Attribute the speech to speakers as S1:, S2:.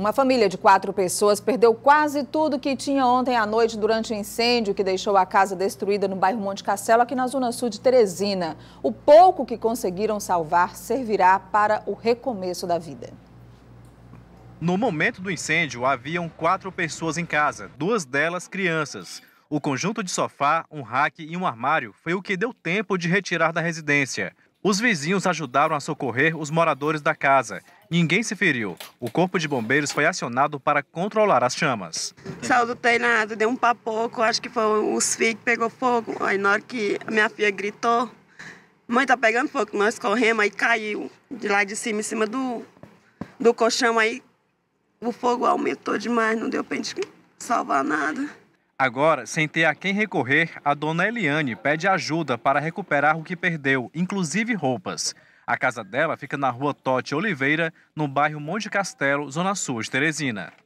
S1: Uma família de quatro pessoas perdeu quase tudo que tinha ontem à noite durante o um incêndio que deixou a casa destruída no bairro Monte Castelo, aqui na Zona Sul de Teresina. O pouco que conseguiram salvar servirá para o recomeço da vida.
S2: No momento do incêndio, haviam quatro pessoas em casa, duas delas crianças. O conjunto de sofá, um rack e um armário foi o que deu tempo de retirar da residência. Os vizinhos ajudaram a socorrer os moradores da casa. Ninguém se feriu. O corpo de bombeiros foi acionado para controlar as chamas.
S3: Salutei nada, deu um papoco, acho que foi os fios que pegou fogo. Aí na hora que a minha filha gritou, mãe tá pegando fogo, nós corremos, aí caiu de lá de cima, em cima do, do colchão, aí o fogo aumentou demais, não deu pra gente salvar nada.
S2: Agora, sem ter a quem recorrer, a dona Eliane pede ajuda para recuperar o que perdeu, inclusive roupas. A casa dela fica na rua Tote Oliveira, no bairro Monte Castelo, Zona Sul de Teresina.